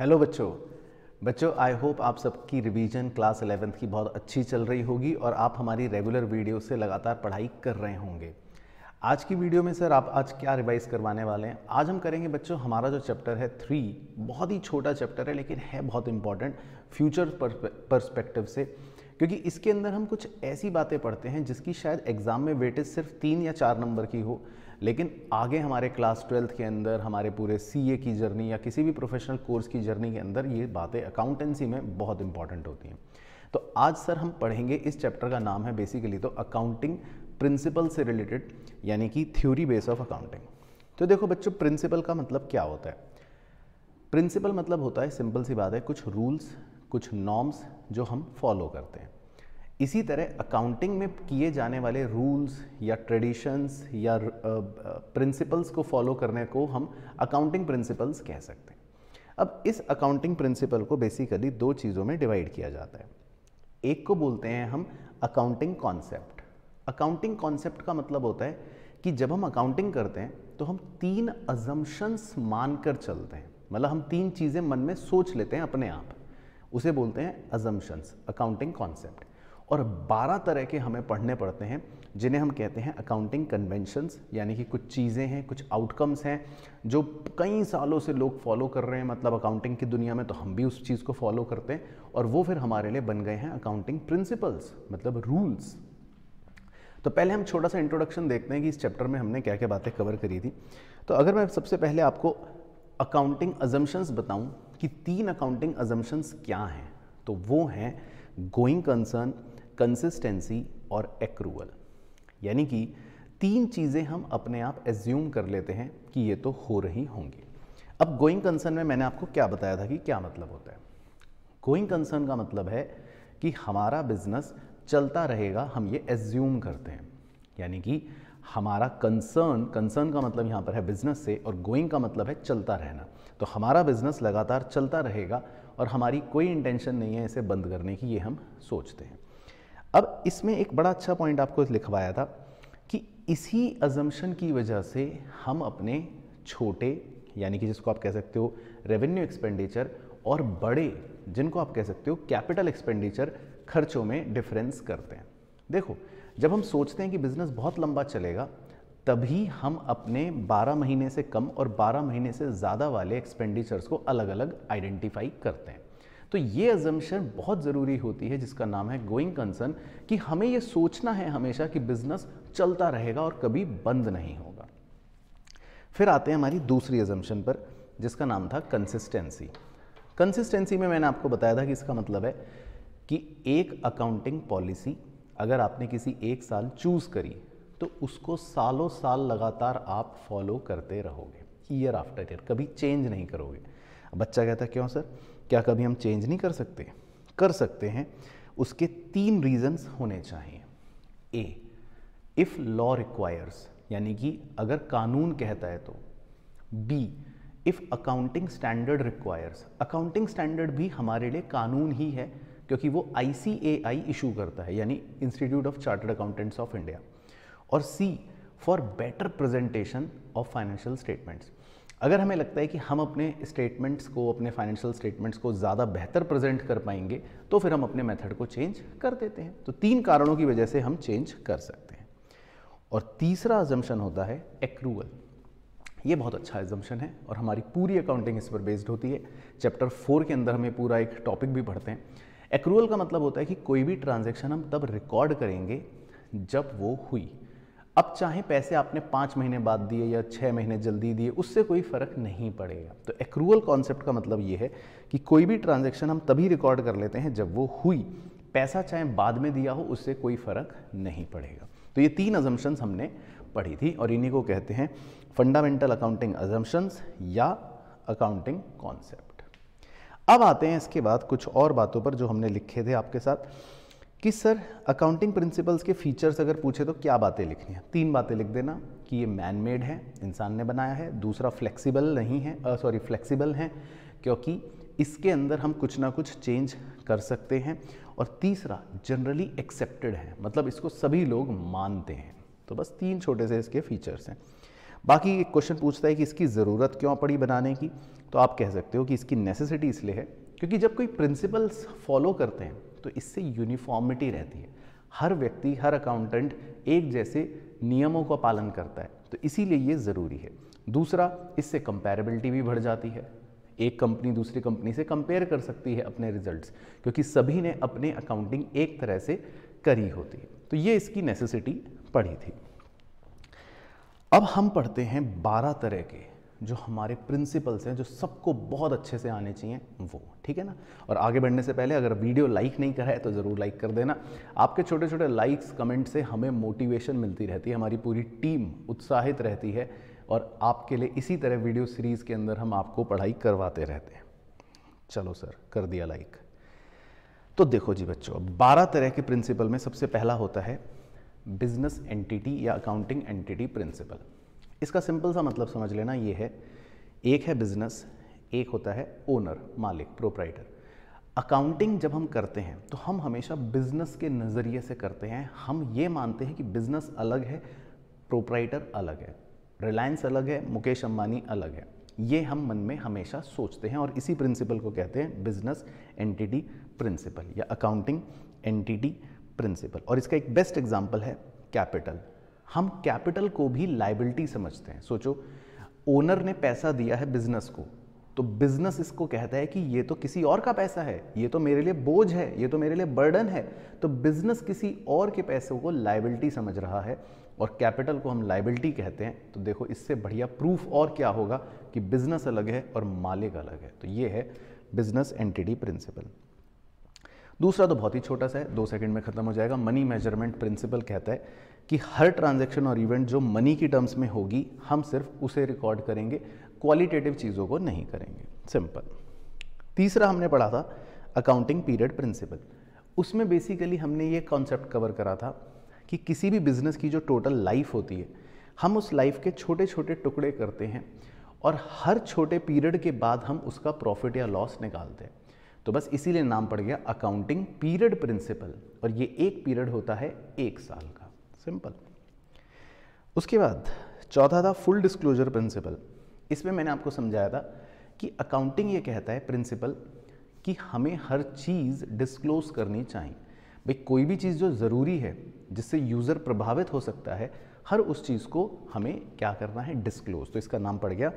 hello बच्चों बच्चों I hope आप सबकी रिवीजन क्लास एलेवेंथ की बहुत अच्छी चल रही होगी और आप हमारी रेगुलर वीडियो से लगातार पढ़ाई कर रहे होंगे आज की वीडियो में सर आप आज क्या रिवाइज करवाने वाले हैं आज हम करेंगे बच्चों हमारा जो चैप्टर है थ्री बहुत ही छोटा चैप्टर है लेकिन है बहुत इंपॉर्टेंट फ्यूचर परस्पेक्टिव से क्योंकि इसके अंदर हम कुछ ऐसी बातें पढ़ते हैं जिसकी शायद एग्ज़ाम में वेटेज सिर्फ तीन या चार नंबर की हो लेकिन आगे हमारे क्लास ट्वेल्थ के अंदर हमारे पूरे सी की जर्नी या किसी भी प्रोफेशनल कोर्स की जर्नी के अंदर ये बातें अकाउंटेंसी में बहुत इंपॉर्टेंट होती हैं तो आज सर हम पढ़ेंगे इस चैप्टर का नाम है बेसिकली तो अकाउंटिंग प्रिंसिपल से रिलेटेड यानी कि थ्योरी बेस ऑफ अकाउंटिंग तो देखो बच्चों प्रिंसिपल का मतलब क्या होता है प्रिंसिपल मतलब होता है सिंपल सी बात है कुछ रूल्स कुछ नॉर्म्स जो हम फॉलो करते हैं इसी तरह अकाउंटिंग में किए जाने वाले रूल्स या ट्रेडिशंस या प्रिंसिपल्स uh, uh, को फॉलो करने को हम अकाउंटिंग प्रिंसिपल्स कह सकते हैं अब इस अकाउंटिंग प्रिंसिपल को बेसिकली दो चीज़ों में डिवाइड किया जाता है एक को बोलते हैं हम अकाउंटिंग कॉन्सेप्ट अकाउंटिंग कॉन्सेप्ट का मतलब होता है कि जब हम अकाउंटिंग करते हैं तो हम तीन अजम्पन्स मान कर चलते हैं मतलब हम तीन चीज़ें मन में सोच लेते हैं अपने आप उसे बोलते हैं अजम्पन्स अकाउंटिंग कॉन्सेप्ट और 12 तरह के हमें पढ़ने पड़ते हैं जिन्हें हम कहते हैं अकाउंटिंग कन्वेंशंस यानी कि कुछ चीज़ें हैं कुछ आउटकम्स हैं जो कई सालों से लोग फॉलो कर रहे हैं मतलब अकाउंटिंग की दुनिया में तो हम भी उस चीज़ को फॉलो करते हैं और वो फिर हमारे लिए बन गए हैं अकाउंटिंग प्रिंसिपल्स मतलब रूल्स तो पहले हम छोटा सा इंट्रोडक्शन देखते हैं कि इस चैप्टर में हमने क्या क्या बातें कवर करी थी तो अगर मैं सबसे पहले आपको अकाउंटिंग अजम्पन्स बताऊं कि तीन अकाउंटिंग अजम्पन्स क्या हैं तो वो हैं गोइंग कंसर्न कंसिस्टेंसी और एक्रूवल यानी कि तीन चीज़ें हम अपने आप एज्यूम कर लेते हैं कि ये तो हो रही होंगी अब गोइंग कंसर्न में मैंने आपको क्या बताया था कि क्या मतलब होता है गोइंग कंसर्न का मतलब है कि हमारा बिजनेस चलता रहेगा हम ये एज्यूम करते हैं यानी कि हमारा कंसर्न कंसर्न का मतलब यहाँ पर है बिजनेस से और गोइंग का मतलब है चलता रहना तो हमारा बिजनेस लगातार चलता रहेगा और हमारी कोई इंटेंशन नहीं है इसे बंद करने की ये हम सोचते हैं अब इसमें एक बड़ा अच्छा पॉइंट आपको लिखवाया था कि इसी अजम्पन की वजह से हम अपने छोटे यानी कि जिसको आप कह सकते हो रेवेन्यू एक्सपेंडिचर और बड़े जिनको आप कह सकते हो कैपिटल एक्सपेंडिचर खर्चों में डिफरेंस करते हैं देखो जब हम सोचते हैं कि बिज़नेस बहुत लंबा चलेगा तभी हम अपने 12 महीने से कम और 12 महीने से ज़्यादा वाले एक्सपेंडिचर्स को अलग अलग आइडेंटिफाई करते हैं तो ये एजम्पन बहुत ज़रूरी होती है जिसका नाम है गोइंग कंसर्न कि हमें ये सोचना है हमेशा कि बिज़नेस चलता रहेगा और कभी बंद नहीं होगा फिर आते हैं हमारी दूसरी एजम्पन पर जिसका नाम था कंसिस्टेंसी कंसिस्टेंसी में मैंने आपको बताया था कि इसका मतलब है कि एक अकाउंटिंग पॉलिसी अगर आपने किसी एक साल चूज़ करी तो उसको सालों साल लगातार आप फॉलो करते रहोगे ईयर आफ्टर ईयर कभी चेंज नहीं करोगे बच्चा कहता है क्यों सर क्या कभी हम चेंज नहीं कर सकते कर सकते हैं उसके तीन रीजंस होने चाहिए ए इफ़ लॉ रिक्वायर्स यानी कि अगर कानून कहता है तो बी if accounting standard requires accounting standard भी हमारे लिए कानून ही है क्योंकि वो आई सी ए आई इशू करता है यानी Institute of Chartered Accountants of India और सी for better presentation of financial statements अगर हमें लगता है कि हम अपने स्टेटमेंट्स को अपने फाइनेंशियल स्टेटमेंट्स को ज़्यादा बेहतर प्रेजेंट कर पाएंगे तो फिर हम अपने मेथड को चेंज कर देते हैं तो तीन कारणों की वजह से हम चेंज कर सकते हैं और तीसरा एजम्पन होता है एक्रूवल ये बहुत अच्छा एजम्पन है और हमारी पूरी अकाउंटिंग इस पर बेस्ड होती है चैप्टर फोर के अंदर हमें पूरा एक टॉपिक भी पढ़ते हैं एक्रूवल का मतलब होता है कि कोई भी ट्रांजेक्शन हम तब रिकॉर्ड करेंगे जब वो हुई अब चाहे पैसे आपने पाँच महीने बाद दिए या छः महीने जल्दी दिए उससे कोई फ़र्क नहीं पड़ेगा तो एक्रूअल कॉन्सेप्ट का मतलब ये है कि कोई भी ट्रांजेक्शन हम तभी रिकॉर्ड कर लेते हैं जब वो हुई पैसा चाहे बाद में दिया हो उससे कोई फ़र्क नहीं पड़ेगा तो ये तीन अजम्पन्स हमने पढ़ी थी और इन्हीं को कहते हैं फंडामेंटल अकाउंटिंग अजम्पन्स या अकाउंटिंग कॉन्सेप्ट अब आते हैं इसके बाद कुछ और बातों पर जो हमने लिखे थे आपके साथ कि सर अकाउंटिंग प्रिंसिपल्स के फीचर्स अगर पूछे तो क्या बातें लिखनी है तीन बातें लिख देना कि ये मैन मेड है इंसान ने बनाया है दूसरा फ्लेक्सिबल नहीं है सॉरी फ्लेक्सिबल है क्योंकि इसके अंदर हम कुछ ना कुछ चेंज कर सकते हैं और तीसरा जनरली एक्सेप्टेड है मतलब इसको सभी लोग मानते हैं तो बस तीन छोटे से इसके फीचर्स हैं बाकी एक क्वेश्चन पूछता है कि इसकी ज़रूरत क्यों पड़ी बनाने की तो आप कह सकते हो कि इसकी नेसेसिटी इसलिए है क्योंकि जब कोई प्रिंसिपल्स फॉलो करते हैं तो इससे यूनिफॉर्मिटी रहती है हर व्यक्ति हर अकाउंटेंट एक जैसे नियमों का पालन करता है तो इसीलिए ये ज़रूरी है दूसरा इससे कंपेरेबिलिटी भी बढ़ जाती है एक कंपनी दूसरी कंपनी से कंपेयर कर सकती है अपने रिजल्ट्स क्योंकि सभी ने अपने अकाउंटिंग एक तरह से करी होती है तो ये इसकी नेसेसिटी पड़ी थी अब हम पढ़ते हैं बारह तरह के जो हमारे प्रिंसिपल्स हैं जो सबको बहुत अच्छे से आने चाहिए वो ठीक है ना और आगे बढ़ने से पहले अगर वीडियो लाइक नहीं करा है तो ज़रूर लाइक कर देना आपके छोटे छोटे लाइक्स कमेंट से हमें मोटिवेशन मिलती रहती है हमारी पूरी टीम उत्साहित रहती है और आपके लिए इसी तरह वीडियो सीरीज़ के अंदर हम आपको पढ़ाई करवाते रहते हैं चलो सर कर दिया लाइक तो देखो जी बच्चों बारह तरह के प्रिंसिपल में सबसे पहला होता है बिजनेस एंटिटी या अकाउंटिंग एंटिटी प्रिंसिपल इसका सिंपल सा मतलब समझ लेना ये है एक है बिजनेस एक होता है ओनर मालिक प्रोपराइटर अकाउंटिंग जब हम करते हैं तो हम हमेशा बिजनेस के नज़रिए से करते हैं हम ये मानते हैं कि बिजनेस अलग है प्रोपराइटर अलग है रिलायंस अलग है मुकेश अंबानी अलग है ये हम मन में हमेशा सोचते हैं और इसी प्रिंसिपल को कहते हैं बिजनेस एंटिटी प्रिंसिपल या अकाउंटिंग एंटिटी प्रिंसिपल और इसका एक बेस्ट एग्जाम्पल है कैपिटल हम कैपिटल को भी लाइबिलिटी समझते हैं सोचो ओनर ने पैसा दिया है बिजनेस को तो बिजनेस इसको कहता है कि ये तो किसी और का पैसा है ये तो मेरे लिए बोझ है ये तो मेरे लिए बर्डन है तो बिजनेस किसी और के पैसे को लाइबिलिटी समझ रहा है और कैपिटल को हम लाइबिलिटी कहते हैं तो देखो इससे बढ़िया प्रूफ और क्या होगा कि बिजनेस अलग है और मालिक अलग है तो ये है बिजनेस एंटिटी प्रिंसिपल दूसरा तो बहुत ही छोटा सा है दो सेकंड में ख़त्म हो जाएगा मनी मेजरमेंट प्रिंसिपल कहता है कि हर ट्रांजैक्शन और इवेंट जो मनी की टर्म्स में होगी हम सिर्फ उसे रिकॉर्ड करेंगे क्वालिटेटिव चीज़ों को नहीं करेंगे सिंपल तीसरा हमने पढ़ा था अकाउंटिंग पीरियड प्रिंसिपल उसमें बेसिकली हमने ये कॉन्सेप्ट कवर करा था कि किसी भी बिज़नेस की जो टोटल लाइफ होती है हम उस लाइफ के छोटे छोटे टुकड़े करते हैं और हर छोटे पीरियड के बाद हम उसका प्रॉफिट या लॉस निकालते हैं तो बस इसीलिए नाम पड़ गया अकाउंटिंग पीरियड प्रिंसिपल और ये एक पीरियड होता है एक साल का सिंपल उसके बाद चौथा था फुल डिस्क्लोजर प्रिंसिपल इसमें मैंने आपको समझाया था कि अकाउंटिंग ये कहता है प्रिंसिपल कि हमें हर चीज़ डिस्क्लोज करनी चाहिए भाई कोई भी चीज़ जो ज़रूरी है जिससे यूज़र प्रभावित हो सकता है हर उस चीज़ को हमें क्या करना है डिस्क्लोज तो इसका नाम पड़ गया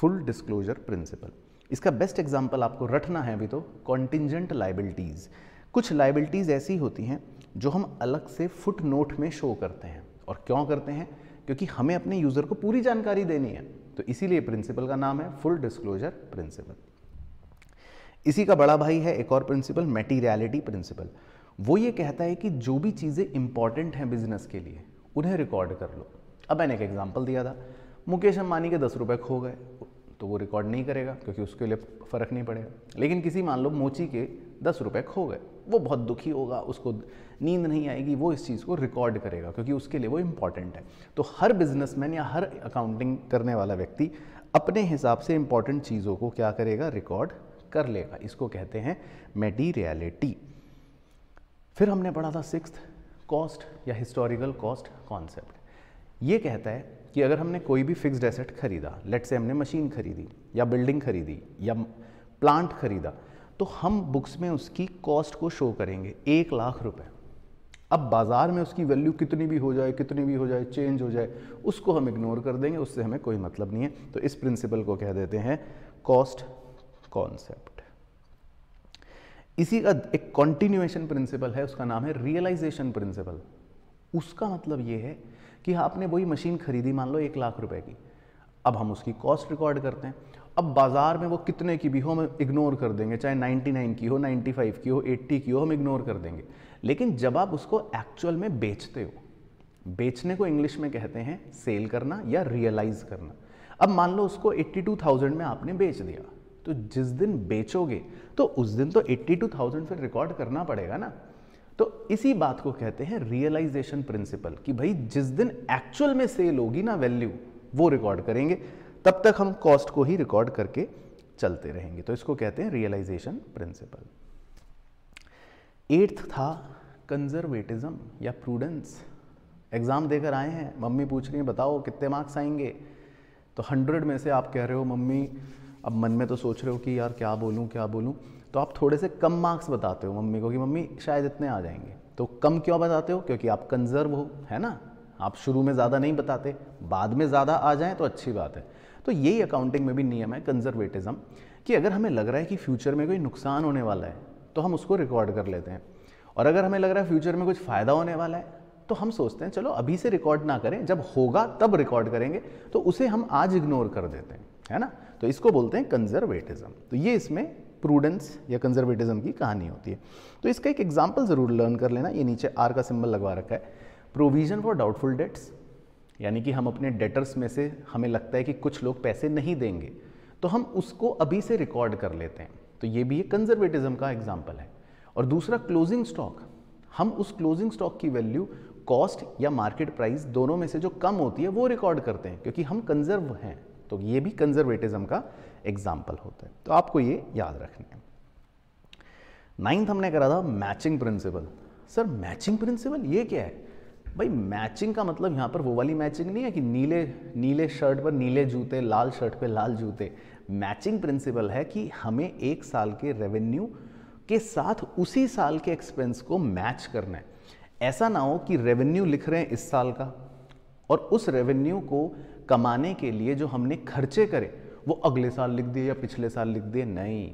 फुल डिस्क्लोजर प्रिंसिपल इसका बेस्ट एग्जाम्पल आपको रटना है अभी तो कॉन्टिजेंट लाइबिलिटीज़ कुछ लाइबिलिटीज़ ऐसी होती हैं जो हम अलग से फुट नोट में शो करते हैं और क्यों करते हैं क्योंकि हमें अपने यूज़र को पूरी जानकारी देनी है तो इसीलिए प्रिंसिपल का नाम है फुल डिस्क्लोजर प्रिंसिपल इसी का बड़ा भाई है एक और प्रिंसिपल मेटीरियलिटी प्रिंसिपल वो ये कहता है कि जो भी चीज़ें इंपॉर्टेंट हैं बिजनेस के लिए उन्हें रिकॉर्ड कर लो अब मैंने एक एग्जाम्पल दिया था मुकेश अंबानी के दस रुपये खो गए तो वो रिकॉर्ड नहीं करेगा क्योंकि उसके लिए फ़र्क नहीं पड़ेगा लेकिन किसी मान लो मोची के दस रुपये खो गए वो बहुत दुखी होगा उसको नींद नहीं आएगी वो इस चीज़ को रिकॉर्ड करेगा क्योंकि उसके लिए वो इम्पॉर्टेंट है तो हर बिजनेसमैन या हर अकाउंटिंग करने वाला व्यक्ति अपने हिसाब से इम्पॉर्टेंट चीज़ों को क्या करेगा रिकॉर्ड कर लेगा इसको कहते हैं मेटीरियलिटी फिर हमने पढ़ा था सिक्स कॉस्ट या हिस्टोरिकल कॉस्ट कॉन्सेप्ट ये कहता है कि अगर हमने कोई भी फिक्स्ड एसेट खरीदा लेट से हमने मशीन खरीदी या बिल्डिंग खरीदी या प्लांट खरीदा तो हम बुक्स में उसकी कॉस्ट को शो करेंगे एक लाख रुपए अब बाज़ार में उसकी वैल्यू कितनी भी हो जाए कितनी भी हो जाए चेंज हो जाए उसको हम इग्नोर कर देंगे उससे हमें कोई मतलब नहीं है तो इस प्रिंसिपल को कह देते हैं कॉस्ट कॉन्सेप्ट इसी का एक कॉन्टिन्यूएशन प्रिंसिपल है उसका नाम है रियलाइजेशन प्रिंसिपल उसका मतलब यह है कि हाँ, आपने वही मशीन खरीदी मान लो एक लाख रुपए की अब हम उसकी कॉस्ट रिकॉर्ड करते हैं अब बाज़ार में वो कितने की भी हो हम इग्नोर कर देंगे चाहे 99 की हो 95 की हो 80 की हो हम इग्नोर कर देंगे लेकिन जब आप उसको एक्चुअल में बेचते हो बेचने को इंग्लिश में कहते हैं सेल करना या रियलाइज़ करना अब मान लो उसको 82,000 में आपने बेच दिया तो जिस दिन बेचोगे तो उस दिन तो 82,000 फिर रिकॉर्ड करना पड़ेगा ना तो इसी बात को कहते हैं रियलाइजेशन प्रिंसिपल कि भाई जिस दिन एक्चुअल में सेल होगी ना वैल्यू वो रिकॉर्ड करेंगे तब तक हम कॉस्ट को ही रिकॉर्ड करके चलते रहेंगे तो इसको कहते हैं रियलाइजेशन प्रिंसिपल एट्थ था कंजर्वेटिज्म या प्रूडेंस एग्ज़ाम देकर आए हैं मम्मी पूछ रही है बताओ कितने मार्क्स आएंगे तो हंड्रेड में से आप कह रहे हो मम्मी अब मन में तो सोच रहे हो कि यार क्या बोलूँ क्या बोलूँ तो आप थोड़े से कम मार्क्स बताते हो मम्मी को कि मम्मी शायद इतने आ जाएंगे तो कम क्यों बताते हो क्योंकि आप कंजर्व हो है ना आप शुरू में ज़्यादा नहीं बताते बाद में ज़्यादा आ जाएँ तो अच्छी बात है तो यही अकाउंटिंग में भी नियम है कंजर्वेटिज़म कि अगर हमें लग रहा है कि फ्यूचर में कोई नुकसान होने वाला है तो हम उसको रिकॉर्ड कर लेते हैं और अगर हमें लग रहा है फ्यूचर में कुछ फ़ायदा होने वाला है तो हम सोचते हैं चलो अभी से रिकॉर्ड ना करें जब होगा तब रिकॉर्ड करेंगे तो उसे हम आज इग्नोर कर देते हैं है ना तो इसको बोलते हैं कंजर्वेटिज्म तो ये इसमें प्रूडेंस या कंजर्वेटिज्म की कहानी होती है तो इसका एक एग्जाम्पल ज़रूर लर्न कर लेना ये नीचे आर का सिंबल लगवा रखा है प्रोविज़न फॉर डाउटफुल डेट्स यानी कि हम अपने डेटर्स में से हमें लगता है कि कुछ लोग पैसे नहीं देंगे तो हम उसको अभी से रिकॉर्ड कर लेते हैं तो ये भी एक कंजर्वेटिज्म का एग्जाम्पल है और दूसरा क्लोजिंग स्टॉक हम उस क्लोजिंग स्टॉक की वैल्यू कॉस्ट या मार्केट प्राइस दोनों में से जो कम होती है वो रिकॉर्ड करते हैं क्योंकि हम कंजर्व हैं तो ये भी कंजर्वेटिज्म का एग्जाम्पल होता है तो आपको ये याद रखना है नाइन्थ हमने करा था matching principle sir matching principle ये क्या है भाई मैचिंग का मतलब यहाँ पर वो वाली मैचिंग नहीं है कि नीले नीले शर्ट पर नीले जूते लाल शर्ट पर लाल जूते मैचिंग प्रिंसिपल है कि हमें एक साल के रेवेन्यू के साथ उसी साल के एक्सपेंस को मैच करना है ऐसा ना हो कि रेवेन्यू लिख रहे हैं इस साल का और उस रेवेन्यू को कमाने के लिए जो हमने खर्चे करे वो अगले साल लिख दिए या पिछले साल लिख दिए नहीं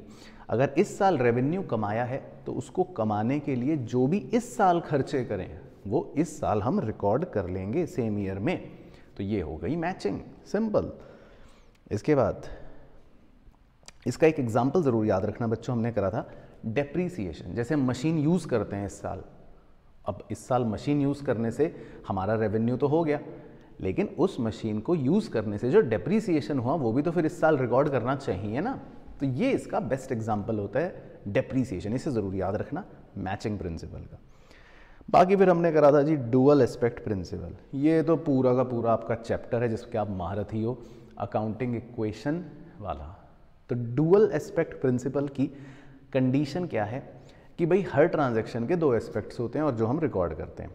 अगर इस साल रेवेन्यू कमाया है तो उसको कमाने के लिए जो भी इस साल खर्चे करें वो इस साल हम रिकॉर्ड कर लेंगे सेम ईयर में तो ये हो गई मैचिंग सिंपल इसके बाद इसका एक एग्जाम्पल ज़रूर याद रखना बच्चों हमने करा था डेप्रीसिएशन जैसे हम मशीन यूज़ करते हैं इस साल अब इस साल मशीन यूज़ करने से हमारा रेवेन्यू तो हो गया लेकिन उस मशीन को यूज़ करने से जो डेप्रीसिएशन हुआ वो भी तो फिर इस साल रिकॉर्ड करना चाहिए ना तो ये इसका बेस्ट एग्जाम्पल होता है डेप्रीसिएशन इसे ज़रूर याद रखना मैचिंग प्रिंसिपल का बाकी फिर हमने करा था जी डुअल एस्पेक्ट प्रिंसिपल ये तो पूरा का पूरा आपका चैप्टर है जिसके आप ही हो अकाउंटिंग इक्वेशन वाला तो डुअल एस्पेक्ट प्रिंसिपल की कंडीशन क्या है कि भाई हर ट्रांजैक्शन के दो एस्पेक्ट्स होते हैं और जो हम रिकॉर्ड करते हैं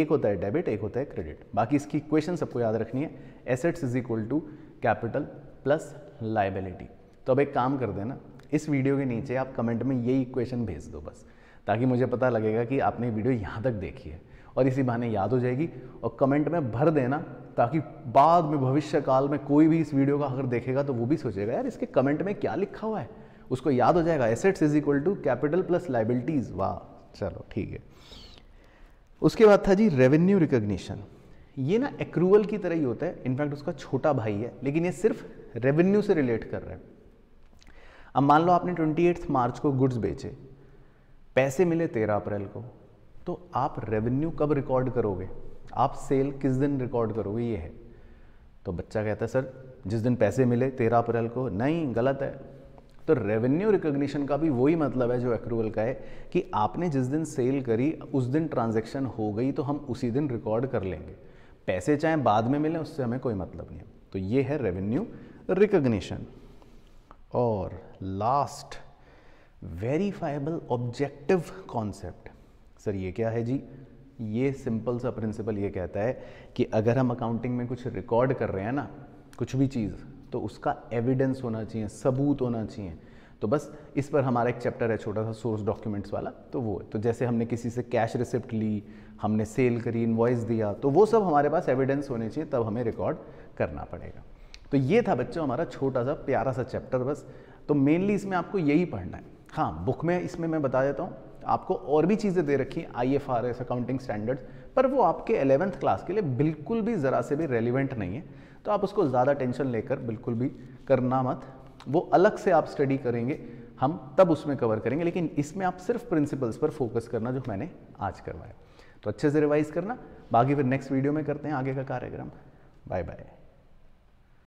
एक होता है डेबिट एक होता है क्रेडिट बाकी इसकी क्वेश्चन सबको याद रखनी है assets is equal to capital plus liability तो अब एक काम कर देना इस वीडियो के नीचे आप कमेंट में यही इक्वेशन भेज दो बस ताकि मुझे पता लगेगा कि आपने वीडियो यहाँ तक देखी है और इसी बहाने याद हो जाएगी और कमेंट में भर देना ताकि बाद में भविष्य काल में कोई भी इस वीडियो का अगर देखेगा तो वो भी सोचेगा यार इसके कमेंट में क्या लिखा हुआ है उसको याद हो जाएगा assets is equal to capital plus liabilities वाह चलो ठीक है उसके बाद था जी रेवेन्यू रिकग्निशन ये ना एक्रूवल की तरह ही होता है इनफैक्ट उसका छोटा भाई है लेकिन ये सिर्फ रेवेन्यू से रिलेट कर रहा है अब मान लो आपने ट्वेंटी मार्च को गुड्स बेचे पैसे मिले तेरह अप्रैल को तो आप रेवेन्यू कब रिकॉर्ड करोगे आप सेल किस दिन रिकॉर्ड करोगे ये है तो बच्चा कहता है सर जिस दिन पैसे मिले तेरह अप्रैल को नहीं गलत है तो रेवेन्यू रिकोगशन का भी वही मतलब है जो एक्रूवल का है कि आपने जिस दिन सेल करी उस दिन ट्रांजेक्शन हो गई तो हम उसी दिन रिकॉर्ड कर लेंगे पैसे चाहे बाद में मिले उससे हमें कोई मतलब नहीं तो ये है रेवेन्यू रिकग्निशन और last verifiable objective concept sir ये क्या है जी ये सिंपल सा प्रिंसिपल ये कहता है कि अगर हम अकाउंटिंग में कुछ रिकॉर्ड कर रहे हैं ना कुछ भी चीज़ तो उसका एविडेंस होना चाहिए सबूत होना चाहिए तो बस इस पर हमारा एक चैप्टर है छोटा सा सोर्स डॉक्यूमेंट्स वाला तो वो है तो जैसे हमने किसी से कैश रिसिप्ट ली हमने सेल करी इन्वॉइस दिया तो वो सब हमारे पास एविडेंस होने चाहिए तब हमें रिकॉर्ड करना पड़ेगा तो ये था बच्चों हमारा छोटा सा प्यारा सा चैप्टर बस तो मेनली इसमें आपको यही पढ़ना है हाँ बुक में इसमें मैं बता देता हूँ आपको और भी चीज़ें दे रखी I F R S accounting standards पर वो आपके एलेवेंथ क्लास के लिए बिल्कुल भी ज़रा से भी रेलिवेंट नहीं है तो आप उसको ज़्यादा टेंशन लेकर बिल्कुल भी करना मत वो अलग से आप स्टडी करेंगे हम तब उसमें कवर करेंगे लेकिन इसमें आप सिर्फ प्रिंसिपल्स पर फोकस करना जो मैंने आज करवाया तो अच्छे से रिवाइज़ करना बाकी फिर नेक्स्ट वीडियो में करते हैं आगे का कार्यक्रम बाय बाय